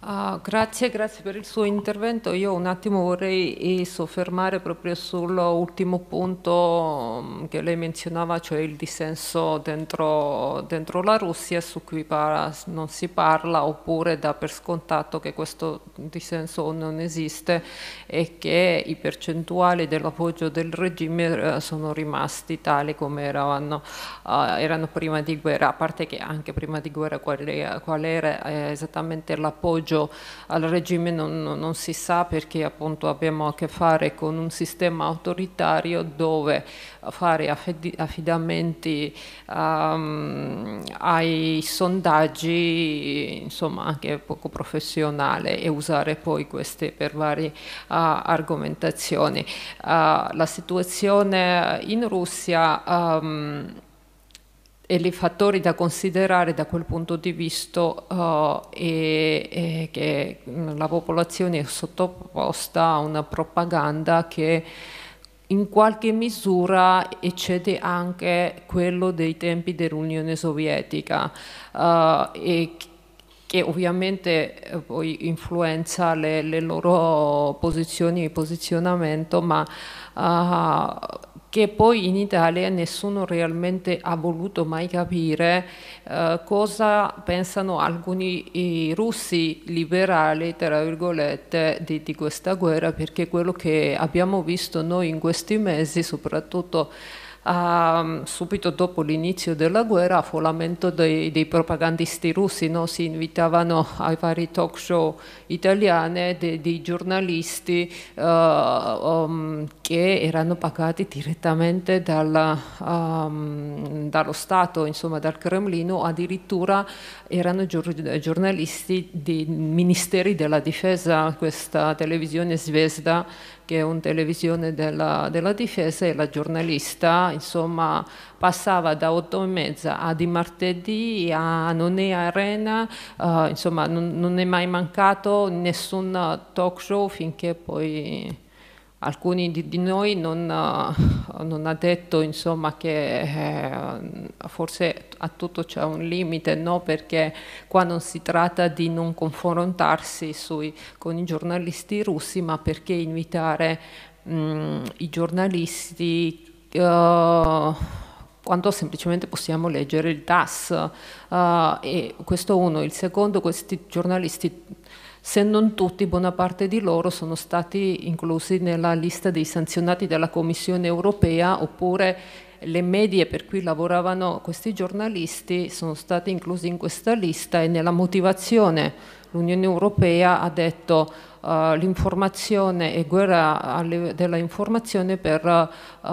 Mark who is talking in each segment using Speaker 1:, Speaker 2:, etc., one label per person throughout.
Speaker 1: Ah, grazie, grazie per il suo intervento. Io un attimo vorrei eh, soffermare proprio sull'ultimo punto mm, che lei menzionava, cioè il dissenso dentro, dentro la Russia su cui parla, non si parla oppure dà per scontato che questo dissenso non esiste e che i percentuali dell'appoggio del regime eh, sono rimasti tali come erano, eh, erano prima di guerra, a parte che anche prima di guerra qual era, qual era esattamente l'appoggio appoggio al regime non, non, si sa perché appunto abbiamo a che fare con un sistema autoritario dove fare affidamenti um, ai sondaggi insomma anche poco professionale e usare poi queste per varie uh, argomentazioni. Uh, la situazione in Russia um, e i fattori da considerare da quel punto di vista uh, è, è che mm, la popolazione è sottoposta a una propaganda che in qualche misura eccede anche quello dei tempi dell'Unione Sovietica uh, e che ovviamente eh, poi influenza le, le loro posizioni e posizionamento, ma uh, che poi in Italia nessuno realmente ha voluto mai capire eh, cosa pensano alcuni russi liberali, tra virgolette, di, di questa guerra, perché quello che abbiamo visto noi in questi mesi, soprattutto uh, subito dopo l'inizio della guerra, a affollamento dei, dei, propagandisti russi, no? si invitavano ai vari talk show italiane dei, dei giornalisti uh, um, che erano pagati direttamente dalla, um, dallo Stato, insomma dal Cremlino, addirittura erano gior giornalisti dei ministeri della difesa, questa televisione Zvezda che è una televisione della, della difesa e la giornalista insomma passava da 8 e mezza a di martedì a non è arena uh, insomma non, non è mai mancato nessun talk show finché poi Alcuni di, di noi non, eh, non, ha detto insomma, che eh, forse a tutto c'è un limite, no? perché qua non si tratta di non confrontarsi sui, con i giornalisti russi, ma perché invitare mh, mm, i giornalisti... Uh, quando semplicemente possiamo leggere il TAS. Uh, eh, questo uno. Il secondo, questi giornalisti se non tutti, buona parte di loro sono stati inclusi nella lista dei sanzionati della Commissione europea oppure le medie per cui lavoravano questi giornalisti sono stati inclusi in questa lista e nella motivazione l'Unione Europea ha detto uh, l'informazione e guerra della informazione per uh,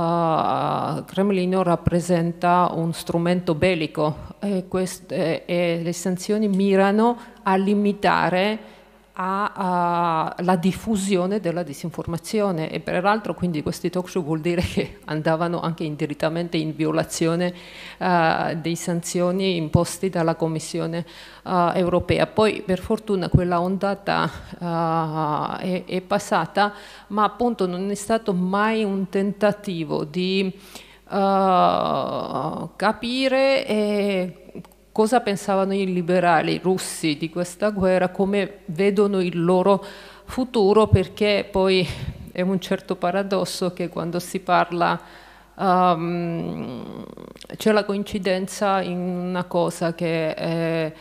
Speaker 1: Cremlino rappresenta un strumento bellico e, queste, e le sanzioni mirano a limitare alla diffusione della disinformazione e peraltro quindi questi talk show vuol dire che andavano anche indirettamente in violazione uh, dei sanzioni imposti dalla Commissione uh, europea. Poi per fortuna quella ondata uh, è, è, passata ma appunto non è stato mai un tentativo di capire cosa pensavano i liberali russi di questa guerra, come vedono il loro futuro, perché poi è un certo paradosso che quando si parla um, c'è la coincidenza in una cosa che è,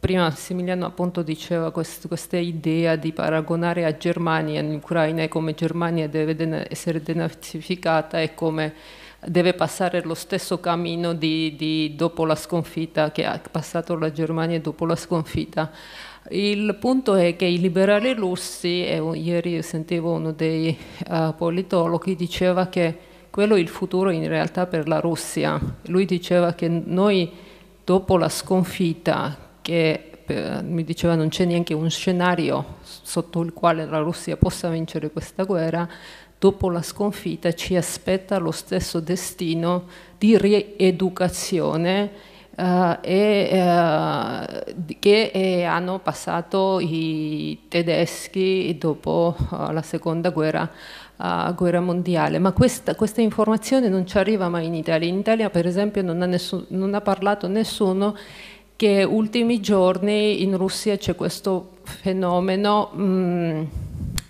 Speaker 1: prima Similiano appunto diceva quest, questa idea di paragonare a Germania, in Ucraina, come Germania deve essere denazificata e come deve passare lo stesso cammino di, di dopo la sconfitta che ha passato la Germania dopo la sconfitta. Il punto è che i liberali russi, e ieri sentivo uno dei uh, eh, politologhi, diceva che quello è il futuro in realtà per la Russia. Lui diceva che noi dopo la sconfitta, che per, eh, mi diceva non c'è neanche un scenario sotto il quale la Russia possa vincere questa guerra, dopo la sconfitta ci aspetta lo stesso destino di rieducazione eh, e, eh, che eh, hanno passato i tedeschi dopo eh, la seconda guerra, eh, guerra mondiale. Ma questa, questa, informazione non ci arriva mai in Italia. In Italia per esempio non ha, nessun, non ha parlato nessuno che ultimi giorni in Russia c'è questo fenomeno mh, mm,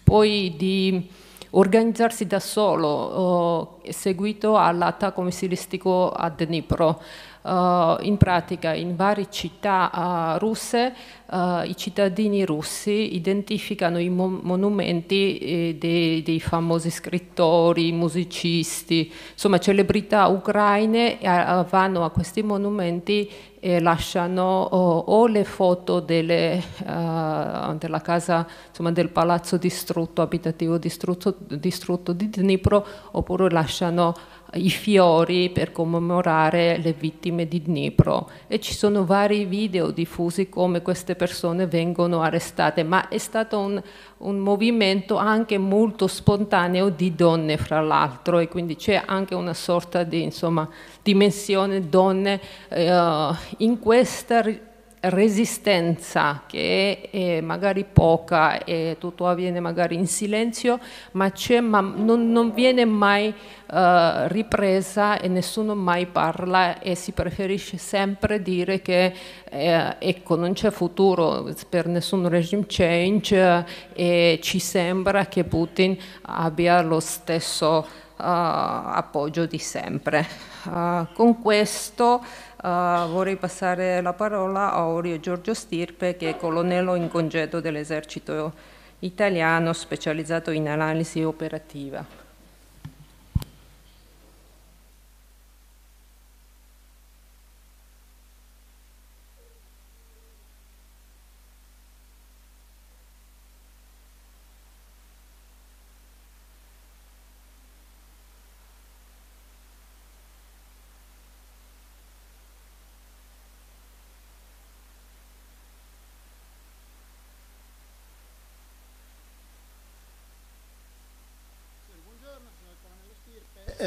Speaker 1: poi di organizzarsi da solo, eh, seguito all'attacco missilistico a Dnipro. Uh, in pratica in varie città uh, russe uh, i cittadini russi identificano i mon monumenti eh, dei, dei, famosi scrittori, musicisti, insomma celebrità ucraine a vanno a questi monumenti e lasciano oh, o le foto delle, uh, della casa, insomma, del palazzo distrutto, abitativo distrutto, distrutto di Dnipro, oppure lasciano i fiori per commemorare le vittime di Dnipro e ci sono vari video diffusi come queste persone vengono arrestate, ma è stato un, un movimento anche molto spontaneo di donne, fra l'altro, e quindi c'è anche una sorta di insomma, dimensione donne eh, in questa resistenza che è magari poca e tutto avviene magari in silenzio, ma, ma non, non, viene mai uh, ripresa e nessuno mai parla e si preferisce sempre dire che eh, ecco, non c'è futuro per nessun regime change eh, e ci sembra che Putin abbia lo stesso uh, appoggio di sempre. Uh, con questo Uh, vorrei passare la parola a Orio Giorgio Stirpe, che è colonnello in congedo dell'esercito italiano specializzato in analisi operativa.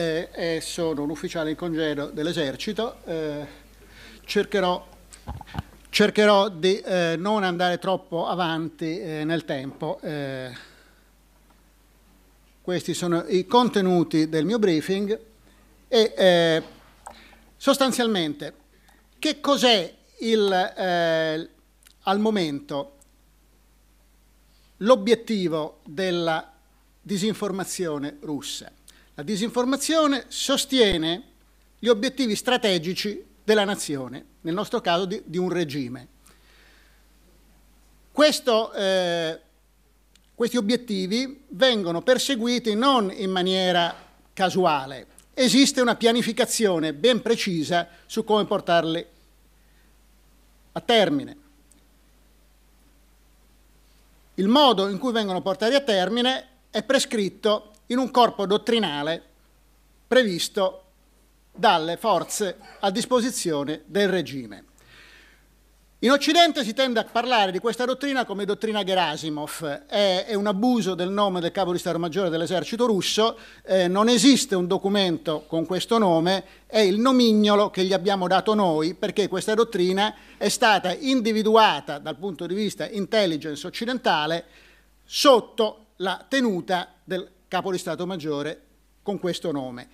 Speaker 2: eh, e sono un ufficiale in congedo dell'esercito. Eh, cercherò, cercherò, di eh, non andare troppo avanti eh, nel tempo. Eh. questi sono i contenuti del mio briefing e eh, sostanzialmente che cos'è al momento l'obiettivo della disinformazione russa? La disinformazione sostiene gli obiettivi strategici della nazione, nel nostro caso di, di un regime. Questo, eh, questi obiettivi vengono perseguiti non in maniera casuale, esiste una pianificazione ben precisa su come portarli a termine. Il modo in cui vengono portati a termine è prescritto in un corpo dottrinale previsto dalle forze a disposizione del regime. In Occidente si tende a parlare di questa dottrina come dottrina Gerasimov, è, è un abuso del nome del capo di Stato Maggiore dell'esercito russo, eh, non esiste un documento con questo nome, è il nomignolo che gli abbiamo dato noi perché questa dottrina è stata individuata dal punto di vista intelligence occidentale sotto la tenuta del capo di Stato Maggiore con questo nome.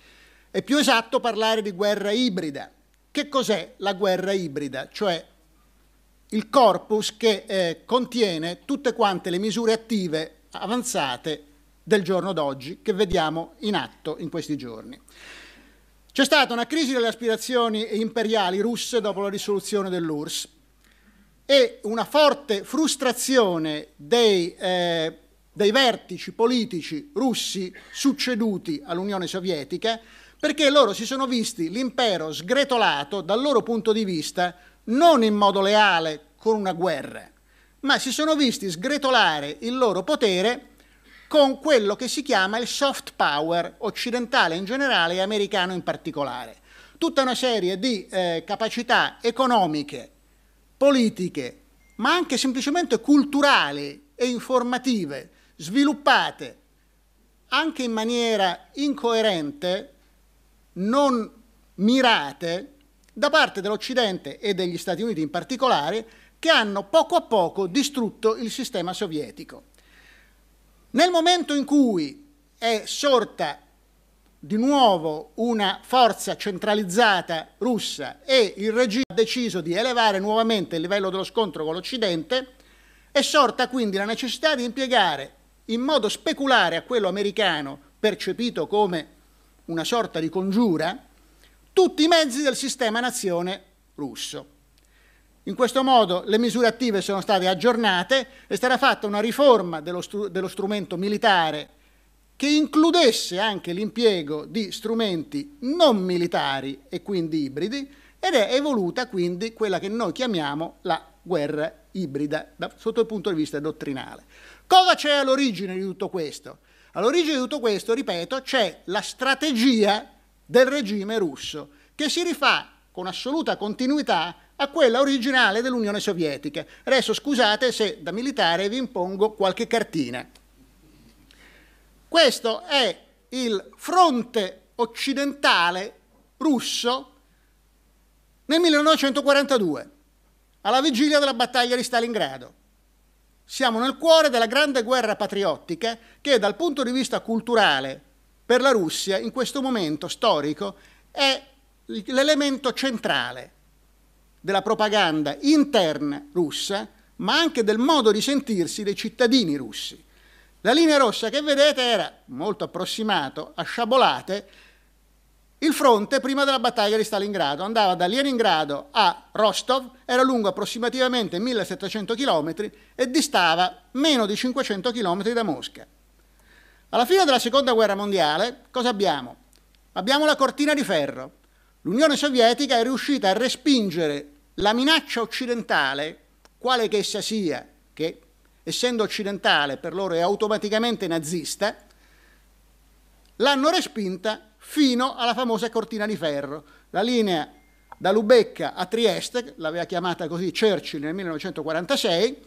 Speaker 2: È più esatto parlare di guerra ibrida. Che cos'è la guerra ibrida? Cioè il corpus che eh, contiene tutte quante le misure attive avanzate del giorno d'oggi che vediamo in atto in questi giorni. C'è stata una crisi delle aspirazioni imperiali russe dopo la risoluzione dell'URSS e una forte frustrazione dei eh, dei vertici politici russi succeduti all'Unione Sovietica, perché loro si sono visti l'impero sgretolato dal loro punto di vista non in modo leale con una guerra, ma si sono visti sgretolare il loro potere con quello che si chiama il soft power occidentale in generale e americano in particolare. Tutta una serie di eh, capacità economiche, politiche, ma anche semplicemente culturali e informative sviluppate anche in maniera incoerente, non mirate, da parte dell'Occidente e degli Stati Uniti in particolare, che hanno poco a poco distrutto il sistema sovietico. Nel momento in cui è sorta di nuovo una forza centralizzata russa e il regime ha deciso di elevare nuovamente il livello dello scontro con l'Occidente, è sorta quindi la necessità di impiegare in modo speculare a quello americano, percepito come una sorta di congiura, tutti i mezzi del sistema nazione russo. In questo modo le misure attive sono state aggiornate, è stata fatta una riforma dello, str- dello strumento militare che includesse anche l'impiego di strumenti non militari e quindi ibridi ed è evoluta quindi quella che noi chiamiamo la guerra ibrida da, sotto il punto di vista dottrinale. Cosa c'è all'origine di tutto questo? All'origine di tutto questo, ripeto, c'è la strategia del regime russo, che si rifà con assoluta continuità a quella originale dell'Unione Sovietica. Adesso scusate se da militare vi impongo qualche cartina. Questo è il fronte occidentale russo nel 1942, alla vigilia della battaglia di Stalingrado. Siamo nel cuore della grande guerra patriottica che dal punto di vista culturale per la Russia in questo momento storico è l'elemento centrale della propaganda interna russa, ma anche del modo di sentirsi dei cittadini russi. La linea rossa che vedete era molto approssimato a sciabolate il fronte, prima della battaglia di Stalingrado, andava da Leningrado a Rostov, era lungo approssimativamente 1700 km e distava meno di 500 km da Mosca. Alla fine della Seconda Guerra Mondiale, cosa abbiamo? Abbiamo la cortina di ferro. L'Unione Sovietica è riuscita a respingere la minaccia occidentale, quale che essa sia, che essendo occidentale per loro è automaticamente nazista, l'hanno respinta fino alla famosa cortina di ferro. La linea da Lubecca a Trieste, l'aveva chiamata così Churchill nel 1946,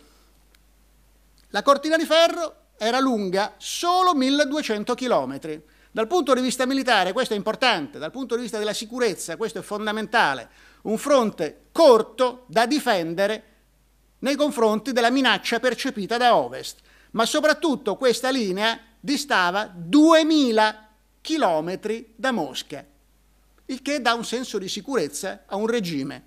Speaker 2: la cortina di ferro era lunga solo 1200 km. Dal punto di vista militare questo è importante, dal punto di vista della sicurezza questo è fondamentale, un fronte corto da difendere nei confronti della minaccia percepita da ovest, ma soprattutto questa linea distava 2000 km chilometri da Mosca, il che dà un senso di sicurezza a un regime.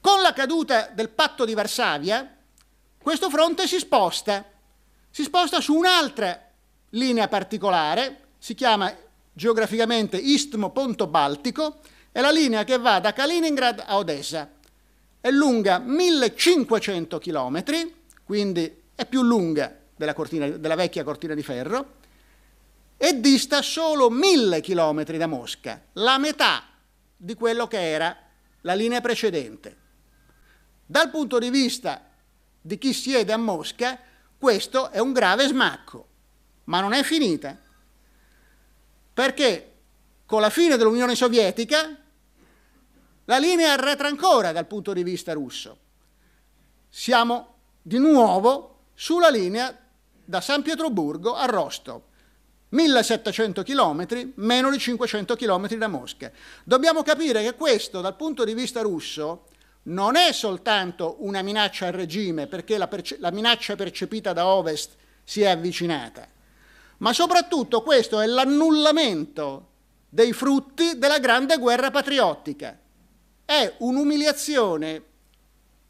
Speaker 2: Con la caduta del patto di Varsavia, questo fronte si sposta, si sposta su un'altra linea particolare, si chiama geograficamente Istmo-Ponto-Baltico, è la linea che va da Kaliningrad a Odessa. È lunga 1500 km, quindi è più lunga della, cortina, della vecchia cortina di ferro, e dista solo mille chilometri da Mosca, la metà di quello che era la linea precedente. Dal punto di vista di chi siede a Mosca, questo è un grave smacco, ma non è finita, perché con la fine dell'Unione Sovietica la linea arretra ancora dal punto di vista russo. Siamo di nuovo sulla linea da San Pietroburgo a Rostov. 1700 km, meno di 500 km da Mosca. Dobbiamo capire che questo, dal punto di vista russo, non è soltanto una minaccia al regime, perché la, perce- la minaccia percepita da Ovest si è avvicinata, ma soprattutto questo è l'annullamento dei frutti della grande guerra patriottica. È un'umiliazione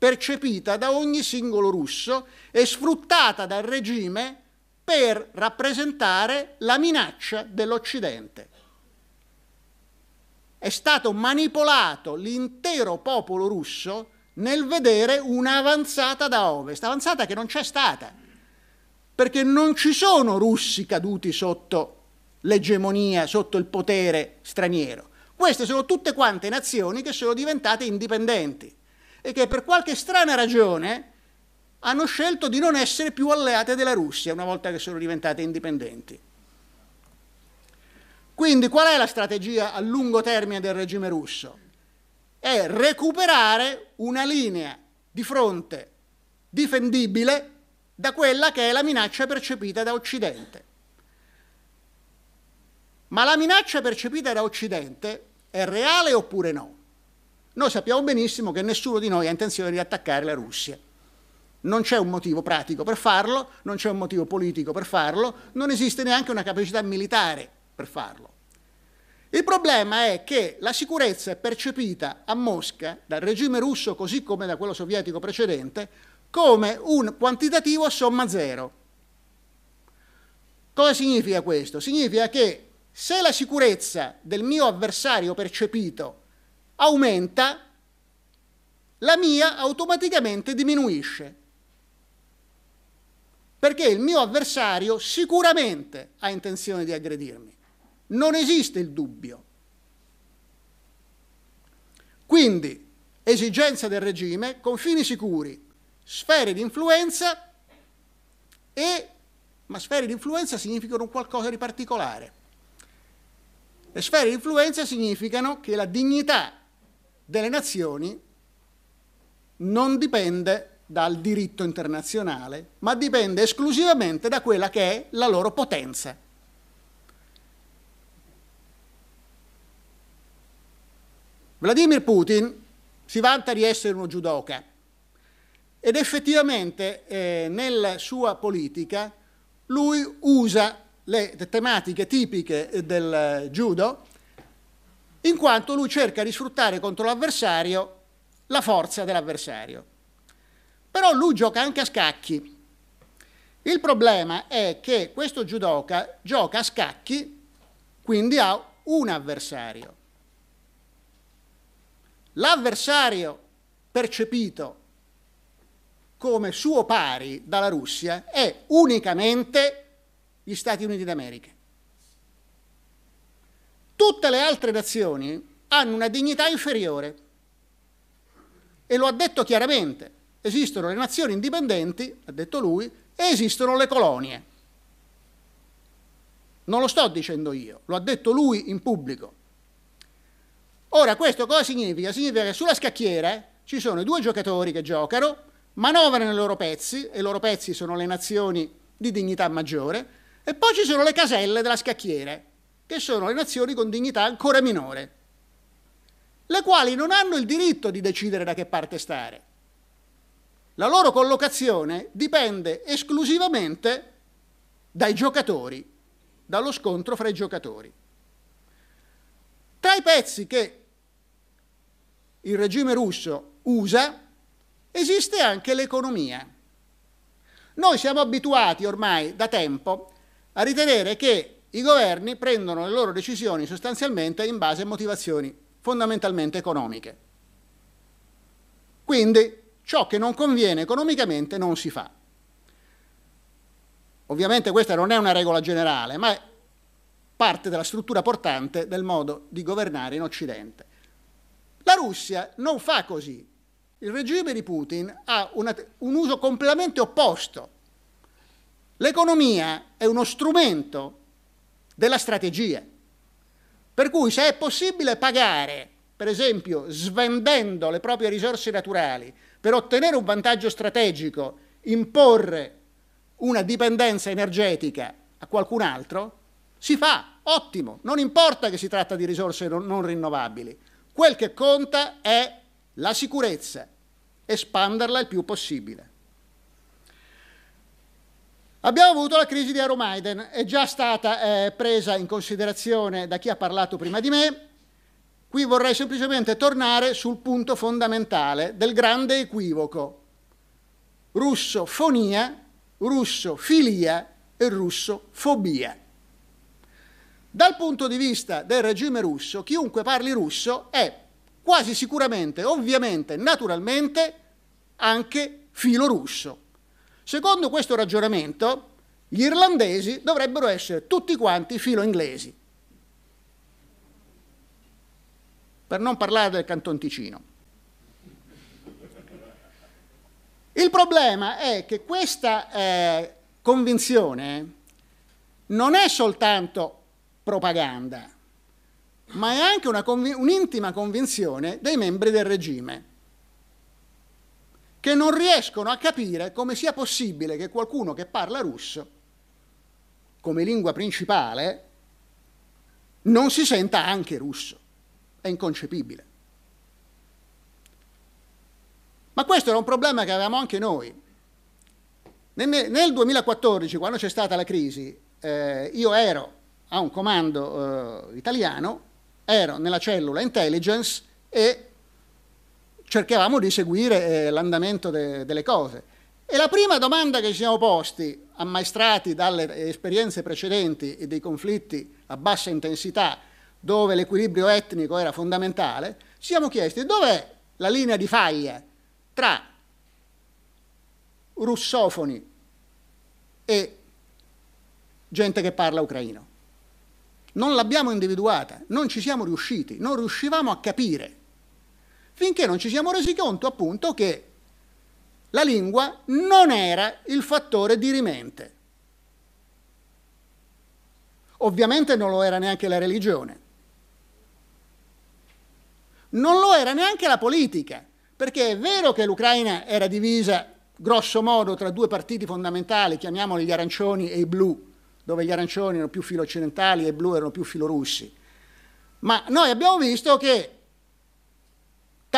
Speaker 2: percepita da ogni singolo russo e sfruttata dal regime per rappresentare la minaccia dell'Occidente. È stato manipolato l'intero popolo russo nel vedere un'avanzata da ovest, avanzata che non c'è stata, perché non ci sono russi caduti sotto l'egemonia, sotto il potere straniero. Queste sono tutte quante nazioni che sono diventate indipendenti e che per qualche strana ragione hanno scelto di non essere più alleate della Russia una volta che sono diventate indipendenti. Quindi qual è la strategia a lungo termine del regime russo? È recuperare una linea di fronte difendibile da quella che è la minaccia percepita da Occidente. Ma la minaccia percepita da Occidente è reale oppure no? Noi sappiamo benissimo che nessuno di noi ha intenzione di attaccare la Russia. Non c'è un motivo pratico per farlo, non c'è un motivo politico per farlo, non esiste neanche una capacità militare per farlo. Il problema è che la sicurezza è percepita a Mosca dal regime russo, così come da quello sovietico precedente, come un quantitativo a somma zero. Cosa significa questo? Significa che se la sicurezza del mio avversario percepito aumenta, la mia automaticamente diminuisce. Perché il mio avversario sicuramente ha intenzione di aggredirmi. Non esiste il dubbio. Quindi, esigenza del regime, confini sicuri, sfere di influenza e... ma sfere di influenza significano qualcosa di particolare. Le sfere di influenza significano che la dignità delle nazioni non dipende dal diritto internazionale, ma dipende esclusivamente da quella che è la loro potenza. Vladimir Putin si vanta di essere uno judoka ed effettivamente eh, nella sua politica lui usa le tematiche tipiche del eh, judo in quanto lui cerca di sfruttare contro l'avversario la forza dell'avversario. Però lui gioca anche a scacchi. Il problema è che questo judoka gioca a scacchi, quindi ha un avversario. L'avversario percepito come suo pari dalla Russia è unicamente gli Stati Uniti d'America. Tutte le altre nazioni hanno una dignità inferiore e lo ha detto chiaramente. Esistono le nazioni indipendenti, ha detto lui, e esistono le colonie. Non lo sto dicendo io, lo ha detto lui in pubblico. Ora, questo cosa significa? Significa che sulla scacchiera ci sono i due giocatori che giocano, manovrano i loro pezzi, e i loro pezzi sono le nazioni di dignità maggiore, e poi ci sono le caselle della scacchiera, che sono le nazioni con dignità ancora minore, le quali non hanno il diritto di decidere da che parte stare. La loro collocazione dipende esclusivamente dai giocatori, dallo scontro fra i giocatori. Tra i pezzi che il regime russo usa esiste anche l'economia. Noi siamo abituati ormai da tempo a ritenere che i governi prendono le loro decisioni sostanzialmente in base a motivazioni fondamentalmente economiche. Quindi ciò che non conviene economicamente non si fa. Ovviamente questa non è una regola generale, ma è parte della struttura portante del modo di governare in Occidente. La Russia non fa così. Il regime di Putin ha una, un uso completamente opposto. L'economia è uno strumento della strategia. Per cui se è possibile pagare, per esempio, svendendo le proprie risorse naturali per ottenere un vantaggio strategico, imporre una dipendenza energetica a qualcun altro, si fa, ottimo, non importa che si tratta di risorse non, non rinnovabili, quel che conta è la sicurezza, espanderla il più possibile. Abbiamo avuto la crisi di Aromaiden, è già stata eh, presa in considerazione da chi ha parlato prima di me. Qui vorrei semplicemente tornare sul punto fondamentale del grande equivoco. Russofonia, russofilia e russofobia. Dal punto di vista del regime russo, chiunque parli russo è quasi sicuramente, ovviamente, naturalmente anche filo russo. Secondo questo ragionamento, gli irlandesi dovrebbero essere tutti quanti filo inglesi, per non parlare del Canton Ticino. Il problema è che questa eh, convinzione non è soltanto propaganda, ma è anche un'intima conv- convinzione dei membri del regime che non riescono a capire come sia possibile che qualcuno che parla russo come lingua principale non si senta anche russo. È inconcepibile. Ma questo era un problema che avevamo anche noi. Nel 2014, quando c'è stata la crisi, eh, io ero a un comando eh, italiano, ero nella cellula intelligence e cercavamo di seguire eh, l'andamento de, delle cose. E la prima domanda che ci siamo posti, ammaestrati dalle esperienze precedenti e dei conflitti a bassa intensità, dove l'equilibrio etnico era fondamentale, ci siamo chiesti dov'è la linea di faglia tra russofoni e gente che parla ucraino. Non l'abbiamo individuata, non ci siamo riusciti, non riuscivamo a capire finché non ci siamo resi conto appunto che la lingua non era il fattore dirimente. Ovviamente non lo era neanche la religione. Non lo era neanche la politica, perché è vero che l'Ucraina era divisa grosso modo tra due partiti fondamentali, chiamiamoli gli arancioni e i blu, dove gli arancioni erano più filo occidentali e i blu erano più filo russi. Ma noi abbiamo visto che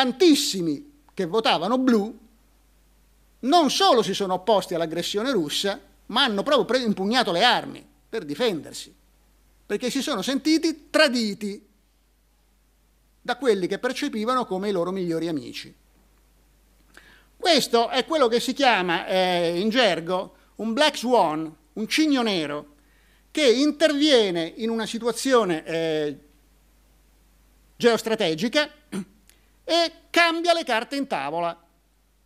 Speaker 2: tantissimi che votavano blu non solo si sono opposti all'aggressione russa, ma hanno proprio impugnato le armi per difendersi, perché si sono sentiti traditi da quelli che percepivano come i loro migliori amici. Questo è quello che si chiama eh, in gergo un black swan, un cigno nero, che interviene in una situazione eh, geostrategica e cambia le carte in tavola,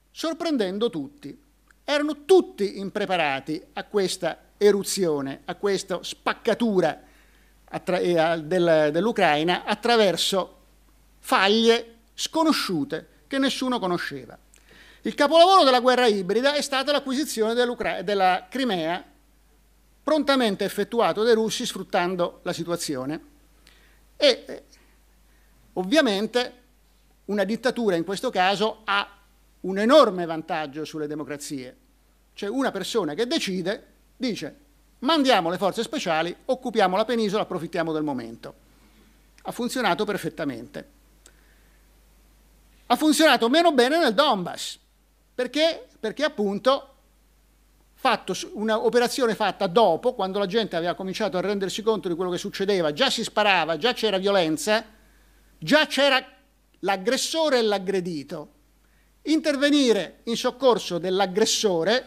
Speaker 2: sorprendendo tutti. Erano tutti impreparati a questa eruzione, a questa spaccatura eh, dell'Ucraina attraverso faglie sconosciute che nessuno conosceva. Il capolavoro della guerra ibrida è stata l'acquisizione della Crimea, prontamente effettuato dai russi sfruttando la situazione. E eh, ovviamente una dittatura in questo caso ha un enorme vantaggio sulle democrazie. C'è una persona che decide, dice mandiamo le forze speciali, occupiamo la penisola, approfittiamo del momento. Ha funzionato perfettamente. Ha funzionato meno bene nel Donbass, perché, perché appunto fatto un'operazione fatta dopo, quando la gente aveva cominciato a rendersi conto di quello che succedeva, già si sparava, già c'era violenza, già c'era l'aggressore e l'aggredito. Intervenire in soccorso dell'aggressore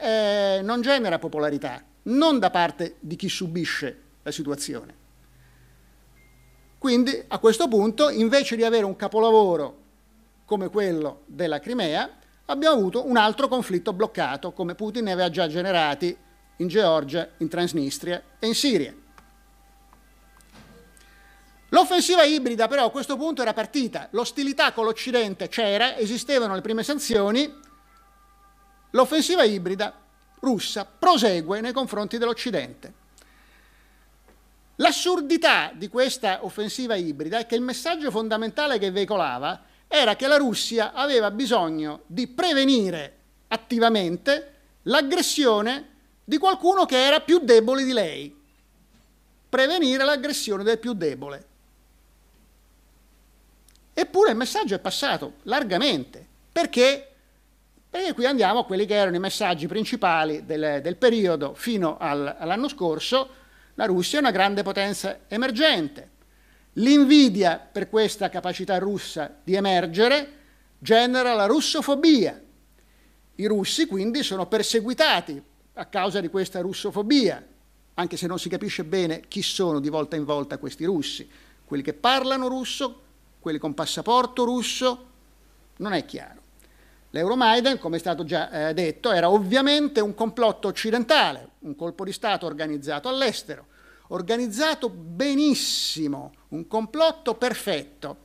Speaker 2: eh, non genera popolarità, non da parte di chi subisce la situazione. Quindi a questo punto, invece di avere un capolavoro come quello della Crimea, abbiamo avuto un altro conflitto bloccato, come Putin ne aveva già generati in Georgia, in Transnistria e in Siria. L'offensiva ibrida però a questo punto era partita, l'ostilità con l'Occidente c'era, esistevano le prime sanzioni, l'offensiva ibrida russa prosegue nei confronti dell'Occidente. L'assurdità di questa offensiva ibrida è che il messaggio fondamentale che veicolava era che la Russia aveva bisogno di prevenire attivamente l'aggressione di qualcuno che era più debole di lei, prevenire l'aggressione del più debole. Eppure il messaggio è passato largamente. Perché? Perché qui andiamo a quelli che erano i messaggi principali del, del periodo fino al, all'anno scorso. La Russia è una grande potenza emergente. L'invidia per questa capacità russa di emergere genera la russofobia. I russi quindi sono perseguitati a causa di questa russofobia, anche se non si capisce bene chi sono di volta in volta questi russi, quelli che parlano russo, quelli con passaporto russo, non è chiaro. L'Euromaidan, come è stato già eh, detto, era ovviamente un complotto occidentale, un colpo di Stato organizzato all'estero, organizzato benissimo, un complotto perfetto,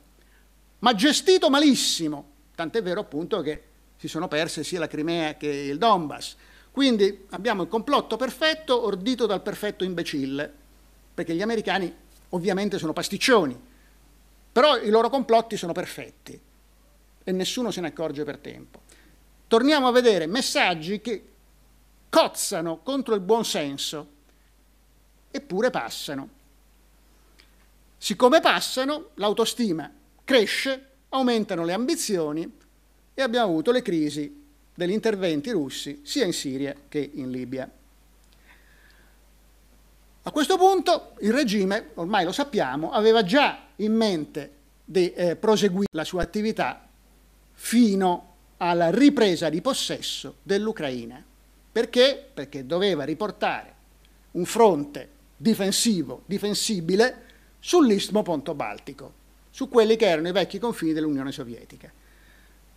Speaker 2: ma gestito malissimo, tant'è vero appunto che si sono perse sia la Crimea che il Donbass. Quindi abbiamo il complotto perfetto ordito dal perfetto imbecille, perché gli americani ovviamente sono pasticcioni, però i loro complotti sono perfetti e nessuno se ne accorge per tempo. Torniamo a vedere messaggi che cozzano contro il buon senso, eppure passano. Siccome passano, l'autostima cresce, aumentano le ambizioni e abbiamo avuto le crisi degli interventi russi sia in Siria che in Libia. A questo punto il regime, ormai lo sappiamo, aveva già in mente di eh, proseguire la sua attività fino alla ripresa di possesso dell'Ucraina. Perché? Perché doveva riportare un fronte difensivo, difensibile, sull'istmo Ponto-Baltico, su quelli che erano i vecchi confini dell'Unione Sovietica.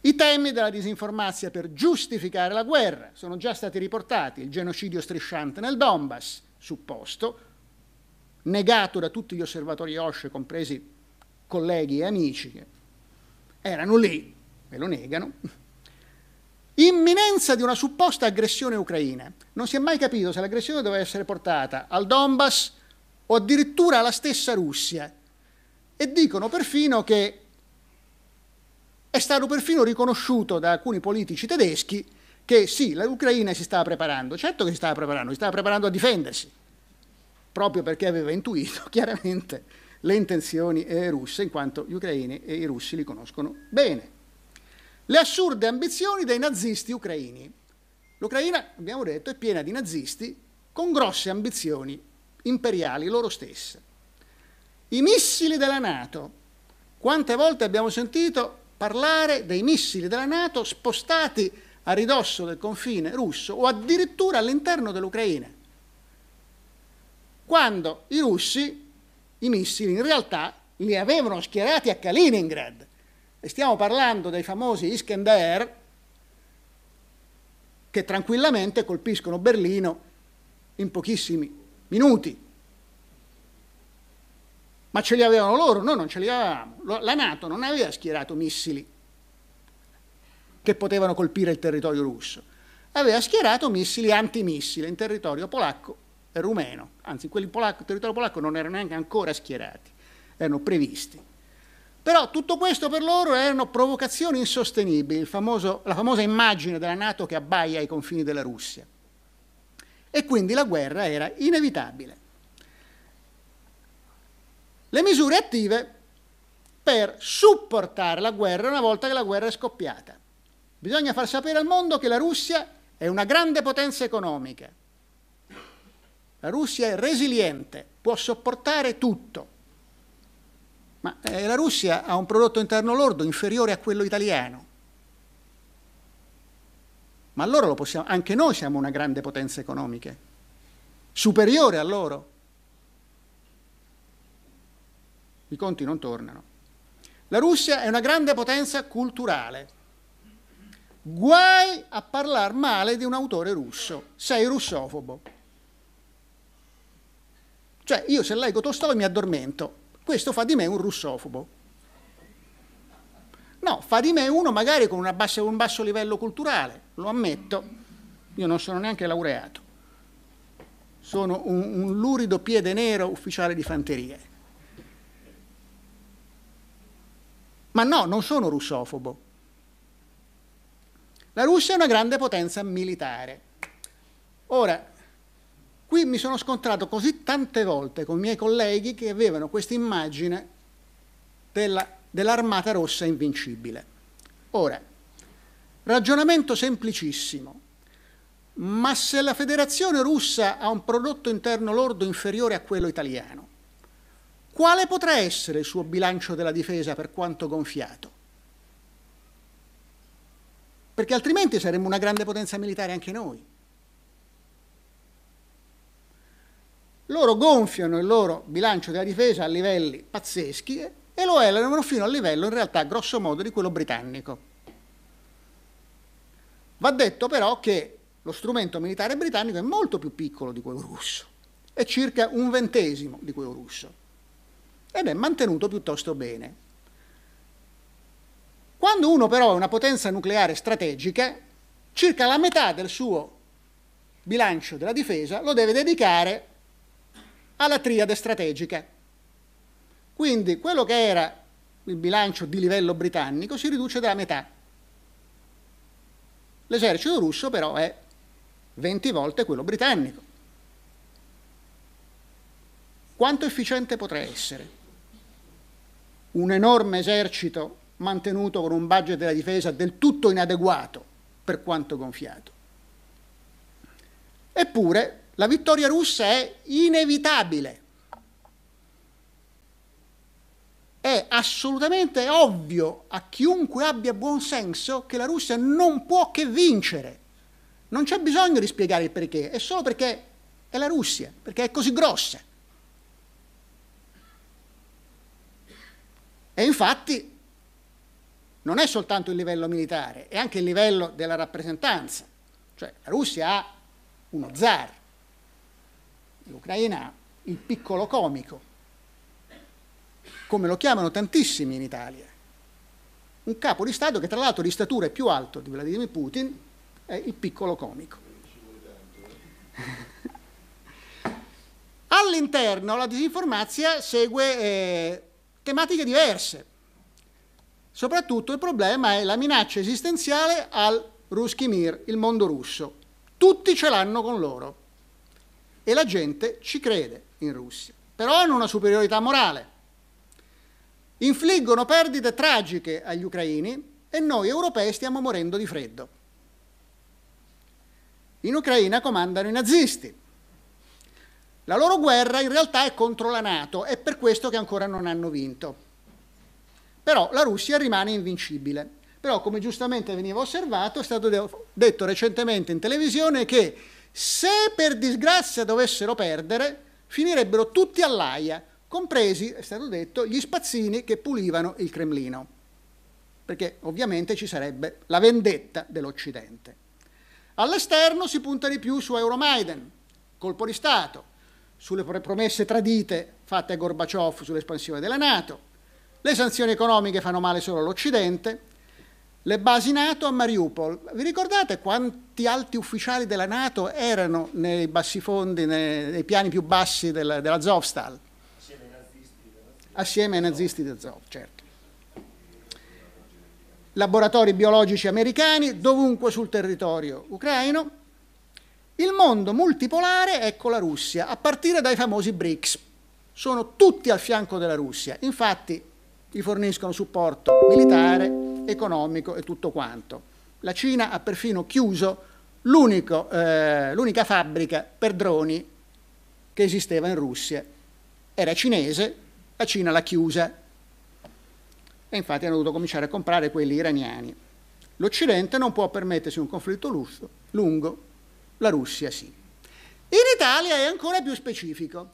Speaker 2: I temi della disinformazia per giustificare la guerra sono già stati riportati, il genocidio strisciante nel Donbass, supposto, negato da tutti gli osservatori OSCE, compresi colleghi e amici che erano lì e lo negano, imminenza di una supposta aggressione ucraina. Non si è mai capito se l'aggressione doveva essere portata al Donbass o addirittura alla stessa Russia. E dicono perfino che è stato perfino riconosciuto da alcuni politici tedeschi che sì, l'Ucraina si stava preparando, certo che si stava preparando, si stava preparando a difendersi, proprio perché aveva intuito chiaramente le intenzioni eh, russe, in quanto gli ucraini e i russi li conoscono bene. Le assurde ambizioni dei nazisti ucraini. L'Ucraina, abbiamo detto, è piena di nazisti con grosse ambizioni imperiali loro stesse. I missili della Nato. Quante volte abbiamo sentito parlare dei missili della Nato spostati a ridosso del confine russo o addirittura all'interno dell'Ucraina. Quando i russi i missili in realtà li avevano schierati a Kaliningrad. E stiamo parlando dei famosi Iskender che tranquillamente colpiscono Berlino in pochissimi minuti. Ma ce li avevano loro, noi non ce li avevamo. La Nato non aveva schierato missili che potevano colpire il territorio russo. Aveva schierato missili antimissile in territorio polacco e rumeno, anzi quelli polacco, territorio polacco non erano neanche ancora schierati, erano previsti. Però tutto questo per loro erano provocazioni insostenibili, famoso, la famosa immagine della Nato che abbaia ai confini della Russia. E quindi la guerra era inevitabile. Le misure attive per supportare la guerra una volta che la guerra è scoppiata. Bisogna far sapere al mondo che la Russia è una grande potenza economica. La Russia è resiliente, può sopportare tutto. Ma eh, la Russia ha un prodotto interno lordo inferiore a quello italiano. Ma allora possiamo, anche noi siamo una grande potenza economica, superiore a loro. I conti non tornano. La Russia è una grande potenza culturale Guai a parlare male di un autore russo, sei russofobo. Cioè, io se leggo Tolstoi mi addormento, questo fa di me un russofobo. No, fa di me uno magari con bassa, un basso livello culturale, lo ammetto, io non sono neanche laureato, sono un, un lurido piede nero ufficiale di fanterie. Ma no, non sono russofobo la Russia è una grande potenza militare. Ora, qui mi sono scontrato così tante volte con i miei colleghi che avevano questa immagine dell'armata rossa invincibile. Ora, ragionamento semplicissimo, ma se la federazione russa ha un prodotto interno lordo inferiore a quello italiano, quale potrà essere il suo bilancio della difesa per quanto gonfiato? perché altrimenti saremmo una grande potenza militare anche noi. Loro gonfiano il loro bilancio della difesa a livelli pazzeschi e lo elevano fino al livello, in realtà, grosso modo, di quello britannico. Va detto però che lo strumento militare britannico è molto più piccolo di quello russo, è circa un ventesimo di quello russo, ed è mantenuto piuttosto bene. Quando uno però è una potenza nucleare strategica, circa la metà del suo bilancio della difesa lo deve dedicare alla triade strategica. Quindi quello che era il bilancio di livello britannico si riduce della metà. L'esercito russo però è 20 volte quello britannico. Quanto efficiente potrà essere un enorme esercito mantenuto con un budget della difesa del tutto inadeguato per quanto gonfiato. Eppure la vittoria russa è inevitabile. È assolutamente ovvio a chiunque abbia buon senso che la Russia non può che vincere. Non c'è bisogno di spiegare il perché, è solo perché è la Russia, perché è così grossa. E infatti non è soltanto il livello militare, è anche il livello della rappresentanza. Cioè la Russia ha uno zar, l'Ucraina ha il piccolo comico, come lo chiamano tantissimi in Italia. Un capo di Stato che tra l'altro di statura è più alto di Vladimir Putin, è il piccolo comico. All'interno la disinformazia segue eh, tematiche diverse Soprattutto il problema è la minaccia esistenziale al Ruski Mir, il mondo russo. Tutti ce l'hanno con loro. E la gente ci crede in Russia, però hanno una superiorità morale. Infliggono perdite tragiche agli ucraini e noi europei stiamo morendo di freddo. In Ucraina comandano i nazisti. La loro guerra in realtà è contro la Nato, è per questo che ancora non hanno vinto. Però la Russia rimane invincibile. Però, come giustamente veniva osservato, è stato detto recentemente in televisione che se per disgrazia dovessero perdere, finirebbero tutti all'aia, compresi, è stato detto, gli spazzini che pulivano il Cremlino, perché ovviamente ci sarebbe la vendetta dell'Occidente. All'esterno si punta di più su Euromaidan, colpo di Stato, sulle promesse tradite fatte a Gorbaciov sull'espansione della Nato, le sanzioni economiche fanno male solo all'Occidente, le basi NATO a Mariupol. Vi ricordate quanti alti ufficiali della NATO erano nei bassifondi, nei, nei piani più bassi del, della Zovstal? Assieme ai nazisti. della ai Zov, certo. Laboratori biologici americani dovunque sul territorio ucraino. Il mondo multipolare, ecco la Russia, a partire dai famosi BRICS. Sono tutti al fianco della Russia. Infatti gli forniscono supporto militare, economico e tutto quanto. La Cina ha perfino chiuso eh, l'unica eh, fabbrica per droni che esisteva in Russia. Era cinese, la Cina l'ha chiusa e infatti hanno dovuto cominciare a comprare quelli iraniani. L'Occidente non può permettersi un conflitto lusso, lungo, la Russia sì. In Italia è ancora più specifico.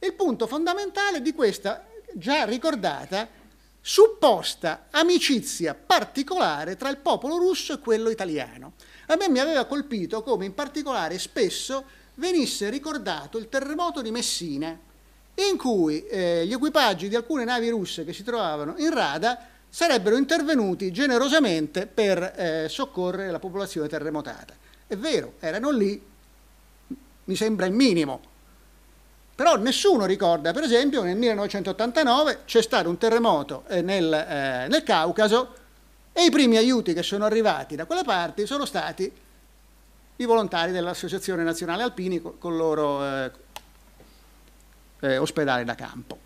Speaker 2: Il punto fondamentale di questa già ricordata supposta amicizia particolare tra il popolo russo e quello italiano. A me mi aveva colpito come in particolare spesso venisse ricordato il terremoto di Messina, in cui eh, gli equipaggi di alcune navi russe che si trovavano in rada sarebbero intervenuti generosamente per eh, soccorrere la popolazione terremotata. È vero, erano lì, mi sembra il minimo, però nessuno ricorda, per esempio, che nel 1989 c'è stato un terremoto eh, nel, eh, nel Caucaso e i primi aiuti che sono arrivati da quelle parti sono stati i volontari dell'Associazione Nazionale Alpini con, con il loro eh, eh, ospedale da campo.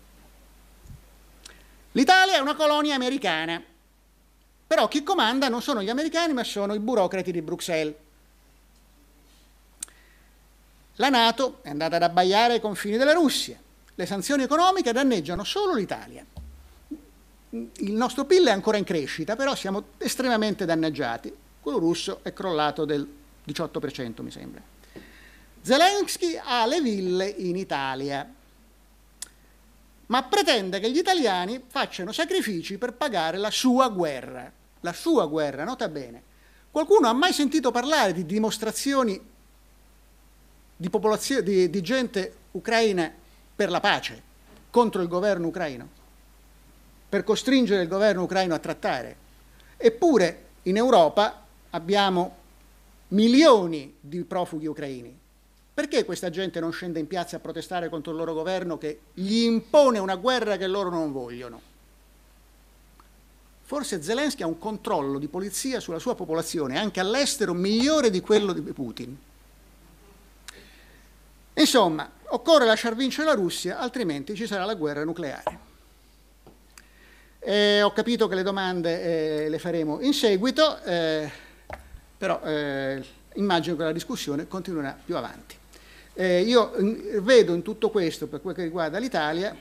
Speaker 2: L'Italia è una colonia americana, però chi comanda non sono gli americani ma sono i burocrati di Bruxelles. La Nato è andata ad abbaiare ai confini della Russia. Le sanzioni economiche danneggiano solo l'Italia. Il nostro PIL è ancora in crescita, però siamo estremamente danneggiati. Quello russo è crollato del 18%, mi sembra. Zelensky ha le ville in Italia, ma pretende che gli italiani facciano sacrifici per pagare la sua guerra. La sua guerra, nota bene. Qualcuno ha mai sentito parlare di dimostrazioni di, di, di gente ucraina per la pace contro il governo ucraino, per costringere il governo ucraino a trattare. Eppure in Europa abbiamo milioni di profughi ucraini. Perché questa gente non scende in piazza a protestare contro il loro governo che gli impone una guerra che loro non vogliono? Forse Zelensky ha un controllo di polizia sulla sua popolazione, anche all'estero, migliore di quello di Putin. Insomma, occorre lasciar vincere la Russia, altrimenti ci sarà la guerra nucleare. Eh, ho capito che le domande eh, le faremo in seguito, eh, però eh, immagino che la discussione continuerà più avanti. Eh, io vedo in tutto questo, per quel che riguarda l'Italia,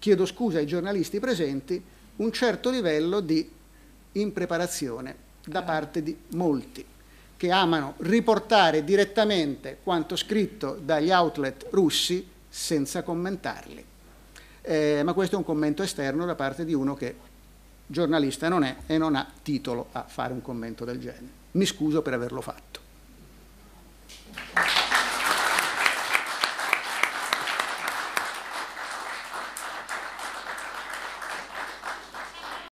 Speaker 2: chiedo scusa ai giornalisti presenti, un certo livello di impreparazione da parte di molti che amano riportare direttamente quanto scritto dagli outlet russi senza commentarli. Eh, ma questo è un commento esterno da parte di uno che giornalista non è e non ha titolo a fare un commento del genere. Mi scuso per averlo fatto.